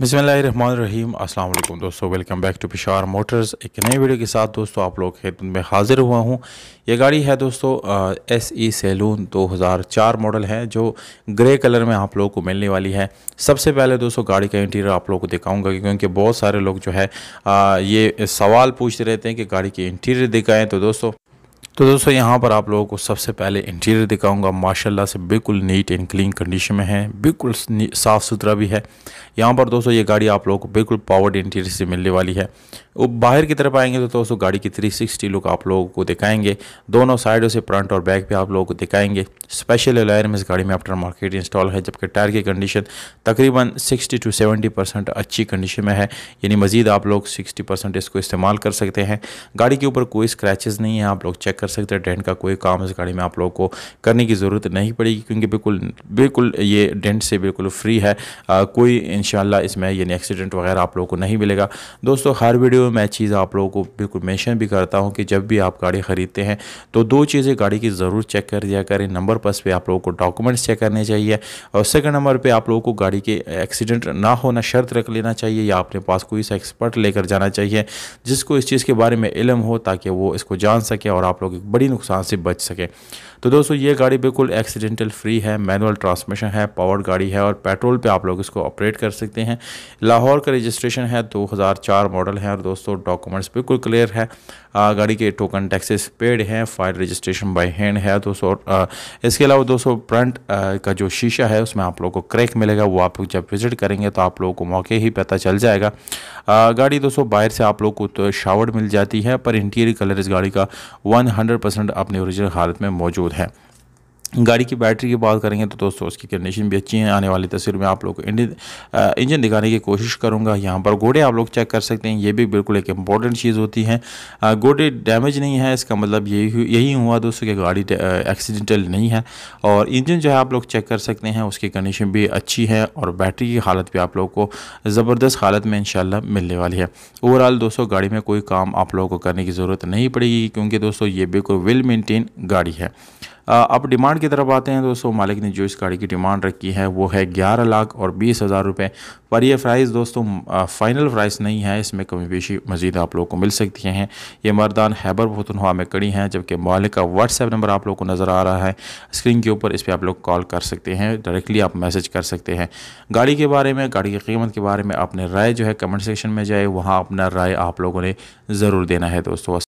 बसमीम अल्लाम दोस्तों welcome back to Pishar Motors एक नई वीडियो के साथ दोस्तों आप लोग खेत में हाज़िर हुआ हूँ ये गाड़ी है दोस्तों एस ई सैलून 2004 मॉडल है जो ग्रे कलर में आप लोगों को मिलने वाली है सबसे पहले दोस्तों गाड़ी का इंटीरियर आप लोगों को दिखाऊंगा क्योंकि बहुत सारे लोग जो है आ, ये सवाल पूछते रहते हैं कि गाड़ी के इंटीरियर दिखाएँ तो दोस्तों तो दोस्तों यहाँ पर आप लोगों को सबसे पहले इंटीरियर दिखाऊंगा माशाल्लाह से बिल्कुल नीट एंड क्लीन कंडीशन में है बिल्कुल साफ़ सुथरा भी है यहाँ पर दोस्तों ये गाड़ी आप लोगों को बिल्कुल पावर्ड इंटीरियर से मिलने वाली है वो बाहर की तरफ आएंगे तो दोस्तों गाड़ी की 360 लुक आप लोगों को दिखाएंगे दोनों साइडों से फ्रंट और बैक भी आप लोगों को दिखाएंगे स्पेशल अलायर में इस गाड़ी में आफ्टर मार्केट इंस्टॉल है जबकि टायर की कंडीशन तकरीबन 60 टू 70 परसेंट अच्छी कंडीशन में है यानी मज़ीद आप लोग 60 परसेंट इसको इस्तेमाल कर सकते हैं गाड़ी के ऊपर कोई स्क्रैचेज़ नहीं है आप लोग चेक कर सकते हैं डेंट का कोई काम इस गाड़ी में आप लोगों को करने की ज़रूरत नहीं पड़ेगी क्योंकि बिल्कुल बिल्कुल ये डेंट से बिल्कुल फ्री है आ, कोई इन इसमें यानी एक्सीडेंट वगैरह आप लोगों को नहीं मिलेगा दोस्तों हर वीडियो में मैं चीज़ आप लोगों को बिल्कुल मैंशन भी करता हूँ कि जब भी आप गाड़ी ख़रीदते हैं तो दो चीज़ें गाड़ी की ज़रूर चेक कर दिया करें नंबर पर पे आप लोगों को डॉक्यूमेंट्स चेक करने चाहिए और सेकंड नंबर पे आप लोगों को गाड़ी के एक्सीडेंट ना होना शर्त रख लेना चाहिए या अपने पास कोई सा एक्सपर्ट लेकर जाना चाहिए जिसको इस चीज़ के बारे में इलम हो ताकि वो इसको जान सके और आप लोग लोग बड़ी नुकसान से बच सकें तो दोस्तों ये गाड़ी बिल्कुल एक्सीडेंटल फ्री है मैनुअल ट्रांसमिशन है पावर्ड गाड़ी है और पेट्रोल पे आप लोग इसको ऑपरेट कर सकते हैं लाहौर का रजिस्ट्रेशन है 2004 मॉडल है और दोस्तों डॉक्यूमेंट्स बिल्कुल क्लियर है गाड़ी के टोकन टैक्सेस पेड हैं फाइल रजिस्ट्रेशन बाई हैंड है दोस्तों इसके अलावा दोस्तों फ्रंट का जो शीशा है उसमें आप लोग को क्रैक मिलेगा वो आप लोग जब विज़िट करेंगे तो आप लोगों को मौके ही पता चल जाएगा आ, गाड़ी दोस्तों बाहर से आप लोग को तो शावर मिल जाती है पर इंटीरियर कलर इस गाड़ी का 100 परसेंट अपनी ओरिजिनल हालत में मौजूद मौजूद है गाड़ी की बैटरी की बात करेंगे तो दोस्तों उसकी कंडीशन भी अच्छी है आने वाली तस्वीर में आप लोग को इंजन दिखाने की कोशिश करूंगा यहाँ पर घोड़े आप लोग चेक कर सकते हैं ये भी बिल्कुल एक इंपॉर्टेंट चीज़ होती है घोड़े डैमेज नहीं है इसका मतलब यही यही हुआ दोस्तों कि गाड़ी एक्सीडेंटल नहीं है और इंजन जो है आप लोग चेक कर सकते हैं उसकी कंडीशन भी अच्छी है और बैटरी की हालत भी आप लोग को ज़बरदस्त हालत में इन मिलने वाली है ओवरऑल दोस्तों गाड़ी में कोई काम आप लोगों को करने की ज़रूरत नहीं पड़ेगी क्योंकि दोस्तों ये बिल्कुल वेल मेनटेन गाड़ी है अब डिमांड की तरफ आते हैं दोस्तों मालिक ने जो इस गाड़ी की डिमांड रखी है वो है ग्यारह लाख और बीस हज़ार रुपये पर यह प्राइस दोस्तों फाइनल प्राइस नहीं है इसमें कमी पेशी मजीद आप लोगों को मिल सकती हैं ये मरदान हैबर भतनवा में कड़ी हैं जबकि मालिक का व्हाट्सएप नंबर आप लोग को नज़र आ रहा है स्क्रीन के ऊपर इस पर आप लोग कॉल कर सकते हैं डायरेक्टली आप मैसेज कर सकते हैं गाड़ी के बारे में गाड़ी की कीमत के बारे में अपने राय जो है कमेंट सेक्शन में जाए वहाँ अपना राय आप लोगों ने ज़रूर देना है दोस्तों